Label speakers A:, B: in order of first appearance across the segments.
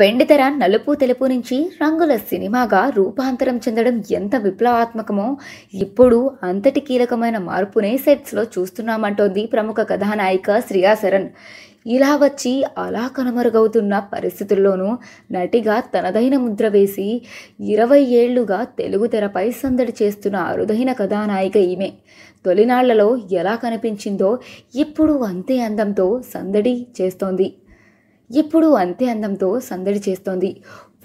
A: వెండితెర నలుపు తెలుపు నుంచి రంగుల సినిమాగా రూపాంతరం చెందడం ఎంత విప్లవాత్మకమో ఇప్పుడు అంతటి కీలకమైన మార్పునే సెట్స్లో చూస్తున్నామంటోంది ప్రముఖ కథానాయిక శ్రియా శరణ్ ఇలా వచ్చి అలా కనుమరుగవుతున్న పరిస్థితుల్లోనూ నటిగా తనదైన ముద్ర వేసి ఇరవై ఏళ్లుగా తెలుగు తెరపై సందడి చేస్తున్న అరుదైన కథానాయిక ఈమె తొలినాళ్లలో ఎలా కనిపించిందో ఇప్పుడు అంతే అందంతో సందడి చేస్తోంది ఎప్పుడూ అంతే అందంతో సందడి చేస్తోంది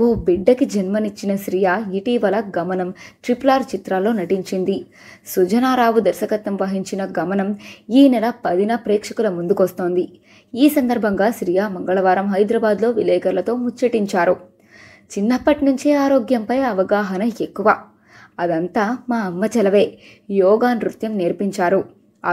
A: ఓ బిడ్డకి జన్మనిచ్చిన శ్రియ ఇటీవల గమనం ట్రిపుల్ ఆర్ చిత్రాల్లో నటించింది సుజనారావు దర్శకత్వం వహించిన గమనం ఈ నెల పదిన ప్రేక్షకుల ముందుకొస్తోంది ఈ సందర్భంగా శ్రియ మంగళవారం హైదరాబాద్లో విలేకరులతో ముచ్చటించారు చిన్నప్పటి నుంచే ఆరోగ్యంపై అవగాహన ఎక్కువ అదంతా మా అమ్మ చెలవే యోగా నృత్యం నేర్పించారు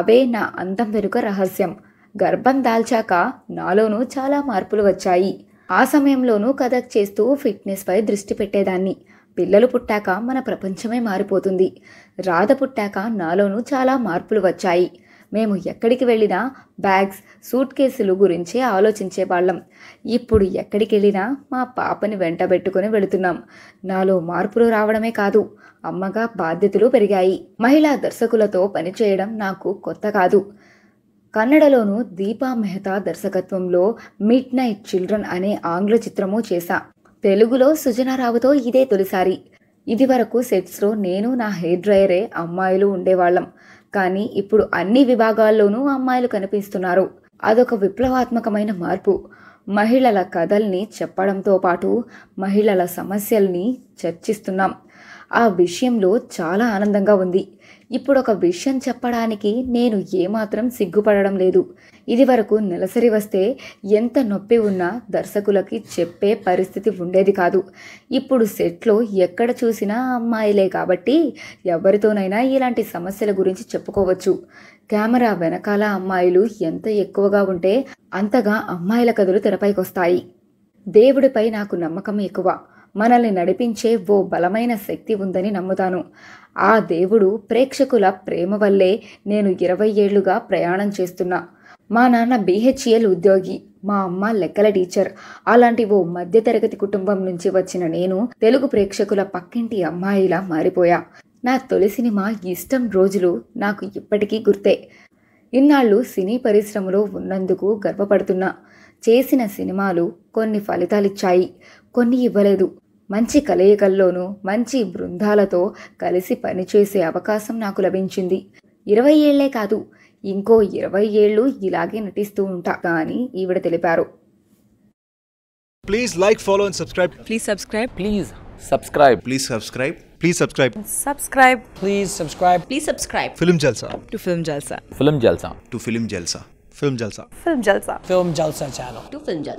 A: అవే నా అందం వెనుక రహస్యం గర్భం దాల్చాక నాలోనూ చాలా మార్పులు వచ్చాయి ఆ సమయంలోనూ కథక్ చేస్తూ ఫిట్నెస్పై దృష్టి పెట్టేదాన్ని పిల్లలు పుట్టాక మన ప్రపంచమే మారిపోతుంది రాధ పుట్టాక నాలోనూ చాలా మార్పులు వచ్చాయి మేము ఎక్కడికి వెళ్ళినా బ్యాగ్స్ సూట్ కేసులు గురించే ఆలోచించేవాళ్ళం ఇప్పుడు ఎక్కడికి వెళ్ళినా మా పాపని వెంటబెట్టుకుని వెళుతున్నాం నాలో మార్పులు రావడమే కాదు అమ్మగా బాధ్యతలు పెరిగాయి మహిళా దర్శకులతో పనిచేయడం నాకు కొత్త కాదు కన్నడలోను దీపా మెహతా దర్శకత్వంలో మిడ్ నైట్ చిల్డ్రన్ అనే ఆంగ్ల చిత్రము చేశా తెలుగులో సుజనారావుతో ఇదే తొలిసారి ఇది వరకు సెట్స్లో నేను నా హెయిర్ డ్రయరే అమ్మాయిలు ఉండేవాళ్ళం కానీ ఇప్పుడు అన్ని విభాగాల్లోనూ అమ్మాయిలు కనిపిస్తున్నారు అదొక విప్లవాత్మకమైన మార్పు మహిళల కథల్ని చెప్పడంతో పాటు మహిళల సమస్యల్ని చర్చిస్తున్నాం ఆ విషయంలో చాలా ఆనందంగా ఉంది ఇప్పుడు ఒక విషయం చెప్పడానికి నేను ఏమాత్రం సిగ్గుపడడం లేదు ఇది వరకు నెలసరి వస్తే ఎంత నొప్పి ఉన్నా దర్శకులకి చెప్పే పరిస్థితి ఉండేది కాదు ఇప్పుడు సెట్లో ఎక్కడ చూసినా అమ్మాయిలే కాబట్టి ఎవరితోనైనా ఇలాంటి సమస్యల గురించి చెప్పుకోవచ్చు కెమెరా వెనకాల అమ్మాయిలు ఎంత ఎక్కువగా ఉంటే అంతగా అమ్మాయిల కథలు తెరపైకొస్తాయి దేవుడిపై నాకు నమ్మకం ఎక్కువ మనల్ని నడిపించే ఓ బలమైన శక్తి ఉందని నమ్ముతాను ఆ దేవుడు ప్రేక్షకుల ప్రేమ వల్లే నేను ఇరవై ఏళ్లుగా ప్రయాణం చేస్తున్నా మా నాన్న బీహెచ్ఎల్ ఉద్యోగి మా అమ్మ లెక్కల టీచర్ అలాంటి ఓ మధ్యతరగతి కుటుంబం నుంచి వచ్చిన నేను తెలుగు ప్రేక్షకుల పక్కింటి అమ్మాయిలా మారిపోయా నా తొలి సినిమా ఇష్టం రోజులు నాకు ఇప్పటికీ గుర్తే ఇన్నాళ్ళు సినీ పరిశ్రమలో ఉన్నందుకు గర్వపడుతున్నా చేసిన సినిమాలు కొన్ని ఫలితాలిచ్చాయి కొన్ని ఇవ్వలేదు మంచి కలయికల్లోనూ మంచి బృందాలతో కలిసి పనిచేసే అవకాశం నాకు లభించింది ఇరవై ఏళ్లే కాదు ఇంకో ఇరవై ఏళ్ళు ఇలాగే నటిస్తూ ఉంటా అని ఈవిడ తెలిపారు please like follow and subscribe please subscribe please subscribe please subscribe please subscribe subscribe please subscribe please subscribe film Jalsa to film Jalsa film Jalsa to film Jalsa film Jalsa film Jalsa film Jalsa channel to film Jalsa